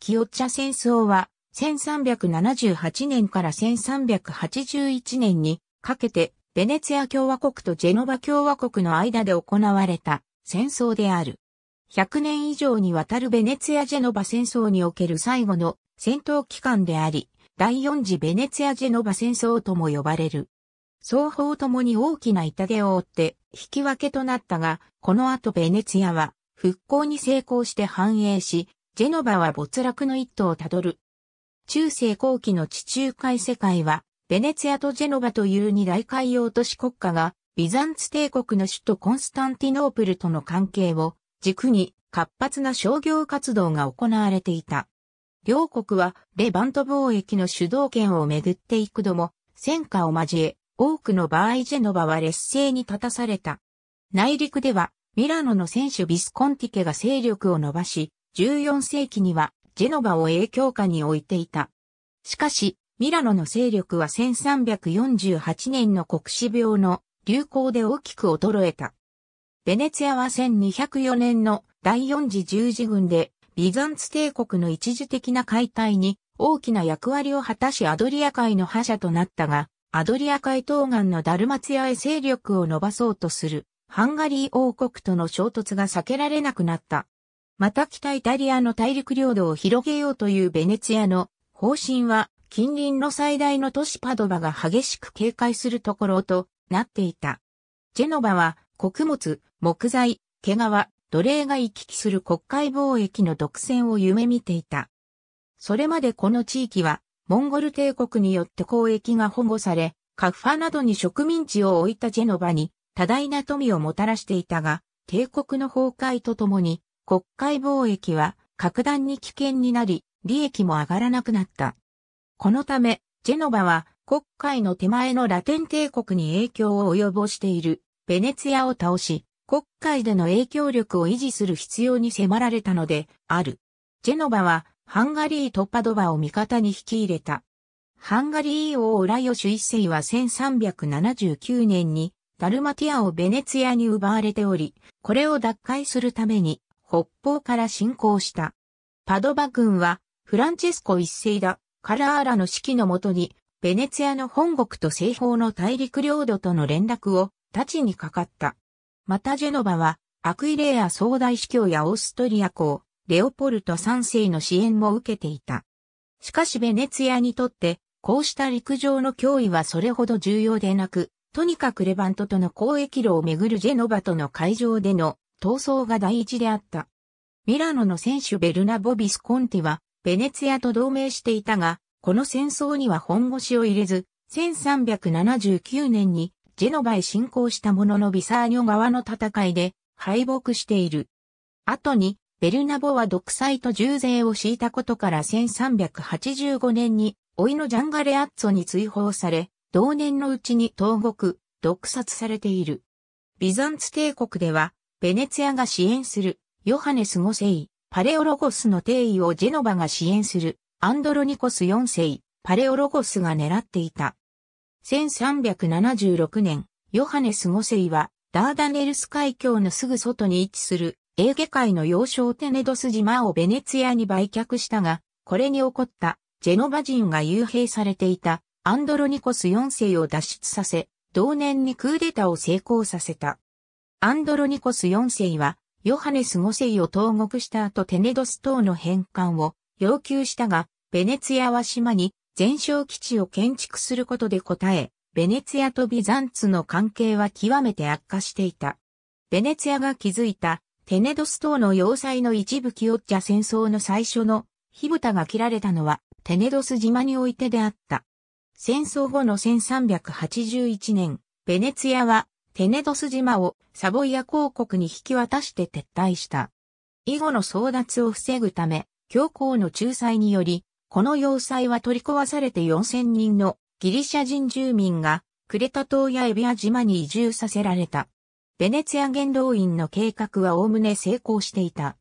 キオッチャ戦争は、1378年から1381年にかけて、ベネツィア共和国とジェノバ共和国の間で行われた戦争である。100年以上にわたるベネツィア・ジェノバ戦争における最後の戦闘期間であり、第四次ベネツィア・ジェノバ戦争とも呼ばれる。双方ともに大きな痛手を負って引き分けとなったが、この後ベネツィアは復興に成功して繁栄し、ジェノバは没落の一途をたどる。中世後期の地中海世界は、ベネツィアとジェノバという二大海洋都市国家が、ビザンツ帝国の首都コンスタンティノープルとの関係を軸に活発な商業活動が行われていた。両国はレバント貿易の主導権をめぐって幾度も戦火を交え、多くの場合ジェノバは劣勢に立たされた。内陸ではミラノの選手ビスコンティケが勢力を伸ばし、14世紀にはジェノバを影響下に置いていた。しかし、ミラノの勢力は1348年の国死病の流行で大きく衰えた。ベネツィアは1204年の第四次十字軍でビザンツ帝国の一時的な解体に大きな役割を果たしアドリア海の覇者となったが、アドリア海東岸のダルマツィアへ勢力を伸ばそうとするハンガリー王国との衝突が避けられなくなった。また北イタリアの大陸領土を広げようというベネツィアの方針は近隣の最大の都市パドバが激しく警戒するところとなっていた。ジェノバは穀物、木材、毛皮、奴隷が行き来する国会貿易の独占を夢見ていた。それまでこの地域はモンゴル帝国によって交易が保護され、カファなどに植民地を置いたジェノバに多大な富をもたらしていたが、帝国の崩壊とともに国会貿易は格段に危険になり、利益も上がらなくなった。このため、ジェノバは国会の手前のラテン帝国に影響を及ぼしているベネツィアを倒し、国会での影響力を維持する必要に迫られたのである。ジェノバはハンガリーとパドバを味方に引き入れた。ハンガリー王オラヨシュ一世は1379年にダルマティアをベネツィアに奪われており、これを奪回するために北方から侵攻した。パドバ軍は、フランチェスコ一世だ、カラーラの指揮のもとに、ベネツィアの本国と西方の大陸領土との連絡を、立ちにかかった。またジェノバは、アクイレア総大司教やオーストリア公、レオポルト三世の支援も受けていた。しかしベネツィアにとって、こうした陸上の脅威はそれほど重要でなく、とにかくレバントとの交易路をめぐるジェノバとの海上での闘争が第一であった。ミラノの選手ベルナボ・ビスコンティは、ベネツィアと同盟していたが、この戦争には本腰を入れず、1379年にジェノバへ侵攻したもののビサーニョ側の戦いで敗北している。後に、ベルナボは独裁と重税を敷いたことから1385年に、老いのジャンガレアッツォに追放され、同年のうちに投獄、毒殺されている。ビザンツ帝国では、ベネツィアが支援する、ヨハネス5世、パレオロゴスの定位をジェノバが支援する、アンドロニコス4世、パレオロゴスが狙っていた。1376年、ヨハネス5世は、ダーダネルス海峡のすぐ外に位置する、エーゲ海の要衝テネドス島をベネツィアに売却したが、これに起こった、ジェノバ人が幽閉されていた、アンドロニコス4世を脱出させ、同年にクーデターを成功させた。アンドロニコス4世は、ヨハネス5世を投獄した後テネドス島の返還を要求したが、ベネツィアは島に全焼基地を建築することで答え、ベネツィアとビザンツの関係は極めて悪化していた。ベネツィアが築いたテネドス島の要塞の一部キオッチャ戦争の最初の火蓋が切られたのはテネドス島においてであった。戦争後の1381年、ベネツィアはテネドス島をサボイア公国に引き渡して撤退した。以後の争奪を防ぐため、教皇の仲裁により、この要塞は取り壊されて4000人のギリシャ人住民がクレタ島やエビア島に移住させられた。ベネツィア元老院の計画は概ね成功していた。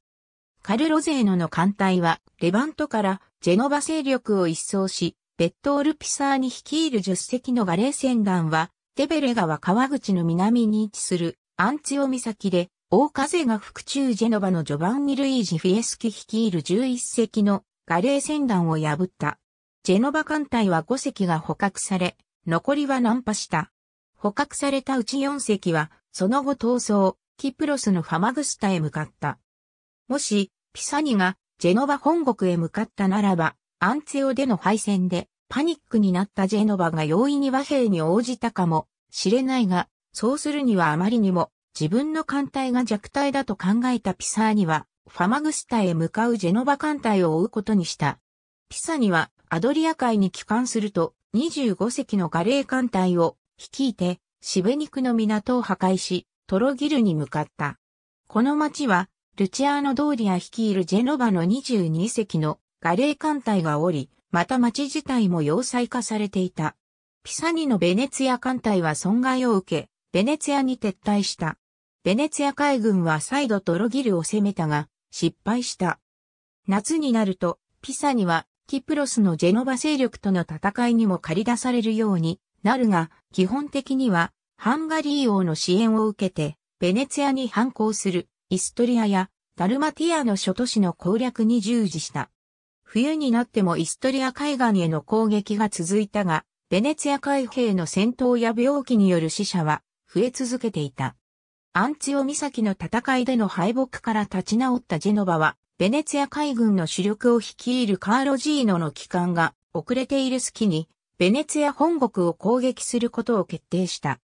カルロゼーノの艦隊はレバントからジェノバ勢力を一掃し、ベッドオルピサーに率いる10隻のガレー船団はテベレ川川口の南に位置するアンツヨオ岬で、大風が吹く中ジェノバのジョバンニ・ルイージ・フィエスキ率いる11隻のガレー船団を破った。ジェノバ艦隊は5隻が捕獲され、残りは難破した。捕獲されたうち4隻は、その後逃走、キプロスのファマグスタへ向かった。もし、ピサニがジェノバ本国へ向かったならば、アンツヨオでの敗戦で、パニックになったジェノバが容易に和平に応じたかもしれないが、そうするにはあまりにも自分の艦隊が弱体だと考えたピサーには、ファマグスタへ向かうジェノバ艦隊を追うことにした。ピサにはアドリア海に帰還すると25隻のガレー艦隊を率いてシベニクの港を破壊し、トロギルに向かった。この町はルチアーノ・ドーリア率いるジェノバの22隻のガレー艦隊がおり、また町自体も要塞化されていた。ピサニのベネツィア艦隊は損害を受け、ベネツィアに撤退した。ベネツィア海軍は再度トロギルを攻めたが、失敗した。夏になると、ピサニは、キプロスのジェノバ勢力との戦いにも駆り出されるようになるが、基本的には、ハンガリー王の支援を受けて、ベネツィアに反抗する、イストリアや、ダルマティアの諸都市の攻略に従事した。冬になってもイストリア海岸への攻撃が続いたが、ベネツィア海兵の戦闘や病気による死者は増え続けていた。アンツィオ岬の戦いでの敗北から立ち直ったジェノバは、ベネツィア海軍の主力を率いるカーロジーノの帰還が遅れている隙に、ベネツィア本国を攻撃することを決定した。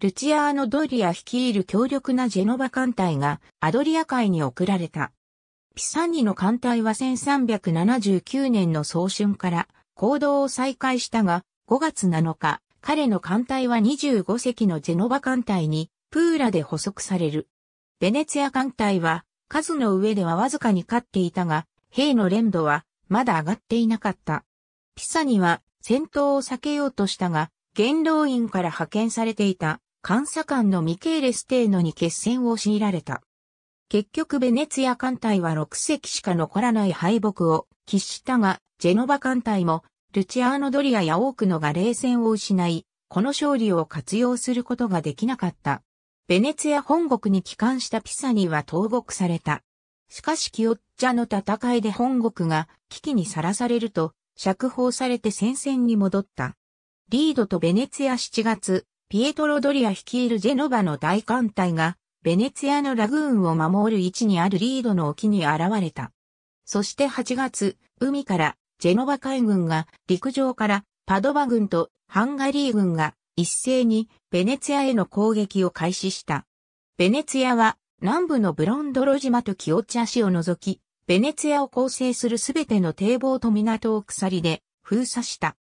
ルチアーノ・ドリア率いる強力なジェノバ艦隊がアドリア海に送られた。ピサニの艦隊は1379年の早春から行動を再開したが、5月7日、彼の艦隊は25隻のジェノバ艦隊にプーラで捕捉される。ベネツィア艦隊は数の上ではわずかに勝っていたが、兵の連度はまだ上がっていなかった。ピサニは戦闘を避けようとしたが、元老院から派遣されていた監査官のミケーレ・ステーノに決戦を強いられた。結局ベネツィア艦隊は6隻しか残らない敗北を喫したが、ジェノバ艦隊も、ルチアーノ・ドリアや多くのが冷戦を失い、この勝利を活用することができなかった。ベネツィア本国に帰還したピサニーは投獄された。しかしキオッチャの戦いで本国が危機にさらされると、釈放されて戦線に戻った。リードとベネツィア7月、ピエトロ・ドリア率いるジェノバの大艦隊がベネツィアのラグーンを守る位置にあるリードの沖に現れた。そして8月、海からジェノバ海軍が陸上からパドバ軍とハンガリー軍が一斉にベネツィアへの攻撃を開始した。ベネツィアは南部のブロンドロ島とキオチャ市を除き、ベネツィアを構成するすべての堤防と港を鎖で封鎖した。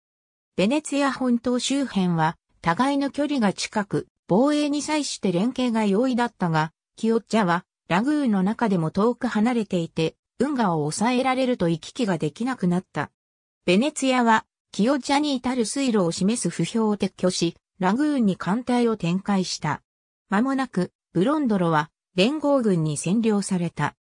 ベネツィア本島周辺は互いの距離が近く、防衛に際して連携が容易だったが、キオッチャはラグーンの中でも遠く離れていて、運河を抑えられると行き来ができなくなった。ベネツィアは、キオッチャに至る水路を示す不評を撤去し、ラグーンに艦隊を展開した。間もなく、ブロンドロは連合軍に占領された。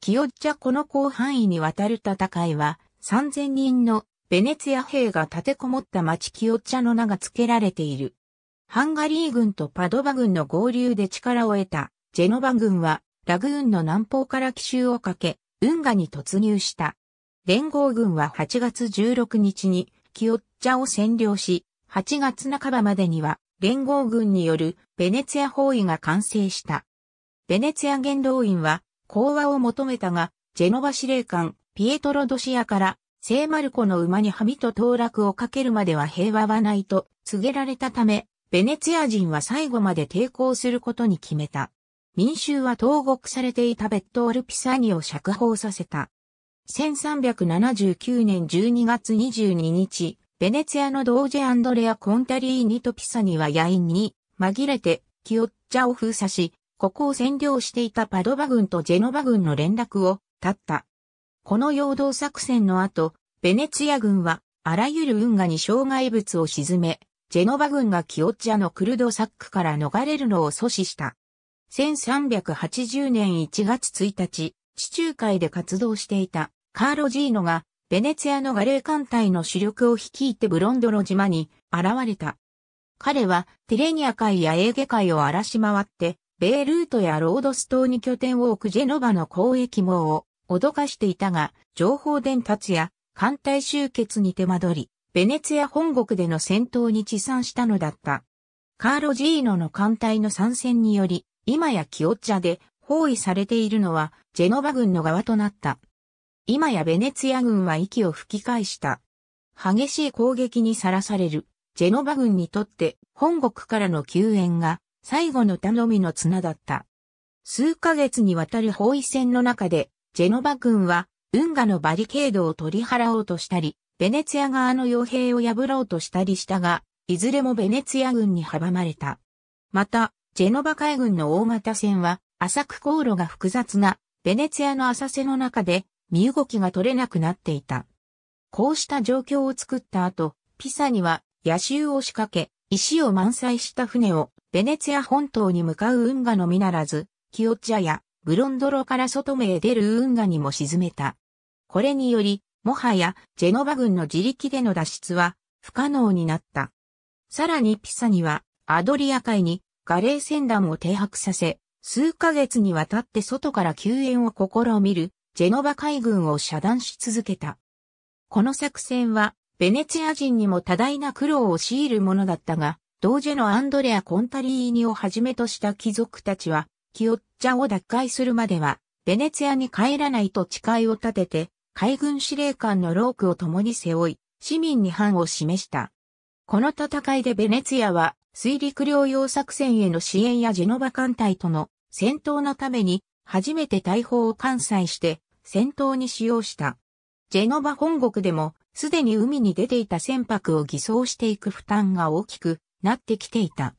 キオッチャこの広範囲にわたる戦いは、3000人のベネツィア兵が立てこもった町キオッチャの名が付けられている。ハンガリー軍とパドバ軍の合流で力を得たジェノバ軍はラグーンの南方から奇襲をかけ、運河に突入した。連合軍は8月16日にキオッチャを占領し、8月半ばまでには連合軍によるベネツヤ包囲が完成した。ベネツヤ元老院は講和を求めたが、ジェノバ司令官ピエトロ・ドシアから聖マルコの馬にハミと当落をかけるまでは平和はないと告げられたため、ベネツィア人は最後まで抵抗することに決めた。民衆は投獄されていたベッドオル・ピサニを釈放させた。1379年12月22日、ベネツィアのドージェ・アンドレア・コンタリーニとピサニは野員に紛れてキオッチャを封鎖し、ここを占領していたパドバ軍とジェノバ軍の連絡を絶った。この陽動作戦の後、ベネツィア軍はあらゆる運河に障害物を沈め、ジェノバ軍がキオッジャのクルドサックから逃れるのを阻止した。1380年1月1日、地中海で活動していたカーロジーノがベネツィアのガレー艦隊の主力を率いてブロンドの島に現れた。彼はティレニア海やエーゲ海を荒らし回って、ベイルートやロードス島に拠点を置くジェノバの交易網を脅かしていたが、情報伝達や艦隊集結に手間取り、ベネツィア本国での戦闘に持参したのだった。カーロジーノの艦隊の参戦により、今やキオッチャで包囲されているのはジェノバ軍の側となった。今やベネツィア軍は息を吹き返した。激しい攻撃にさらされるジェノバ軍にとって本国からの救援が最後の頼みの綱だった。数ヶ月にわたる包囲戦の中でジェノバ軍は運河のバリケードを取り払おうとしたり、ベネツィア側の傭兵を破ろうとしたりしたが、いずれもベネツィア軍に阻まれた。また、ジェノバ海軍の大型船は、浅く航路が複雑な、ベネツィアの浅瀬の中で、身動きが取れなくなっていた。こうした状況を作った後、ピサには野襲を仕掛け、石を満載した船をベネツィア本島に向かう運河のみならず、キオッチャやブロンドロから外目へ出る運河にも沈めた。これにより、もはや、ジェノバ軍の自力での脱出は不可能になった。さらにピサには、アドリア海にガレー船団を停泊させ、数ヶ月にわたって外から救援を試みる、ジェノバ海軍を遮断し続けた。この作戦は、ベネツィア人にも多大な苦労を強いるものだったが、同時のアンドレア・コンタリーニをはじめとした貴族たちは、キオッチャを奪回するまでは、ベネツィアに帰らないと誓いを立てて、海軍司令官のロークを共に背負い、市民に反を示した。この戦いでベネツィアは、水陸両用作戦への支援やジェノバ艦隊との戦闘のために、初めて大砲を艦載して戦闘に使用した。ジェノバ本国でも、すでに海に出ていた船舶を偽装していく負担が大きくなってきていた。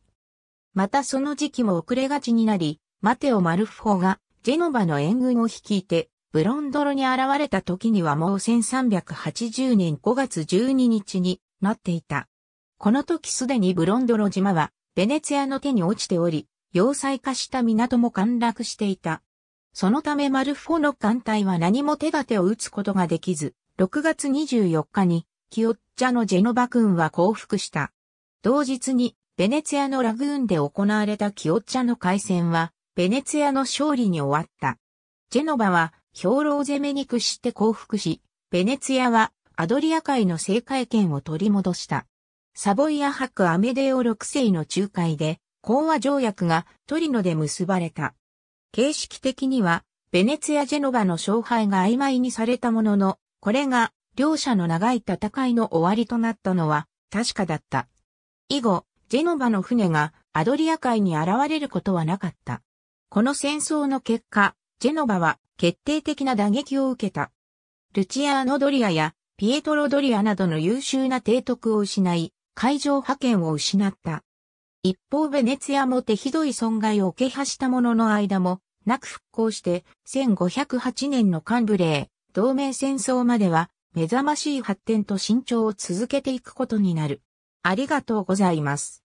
またその時期も遅れがちになり、マテオ・マルフォがジェノバの援軍を率いてブロンドロに現れた時にはもう1380年5月12日になっていた。この時すでにブロンドロ島は、ベネツィアの手に落ちており、要塞化した港も陥落していた。そのためマルフォの艦隊は何も手立てを打つことができず、6月24日に、キオッチャのジェノバ軍は降伏した。同日に、ベネツィアのラグーンで行われたキオッチャの海戦は、ベネツィアの勝利に終わった。ジェノバは、兵糧攻めに屈して降伏し、ベネツィアはアドリア海の政界権を取り戻した。サボイア博アメデオ6世の仲介で、講和条約がトリノで結ばれた。形式的には、ベネツィア・ジェノバの勝敗が曖昧にされたものの、これが両者の長い戦いの終わりとなったのは確かだった。以後、ジェノバの船がアドリア海に現れることはなかった。この戦争の結果、ジェノバは決定的な打撃を受けた。ルチアーノ・ドリアやピエトロ・ドリアなどの優秀な提督を失い、海上派遣を失った。一方ベネツィアも手ひどい損害を受けした者の間も、なく復興して、1508年のカンブレー、同盟戦争までは、目覚ましい発展と伸長を続けていくことになる。ありがとうございます。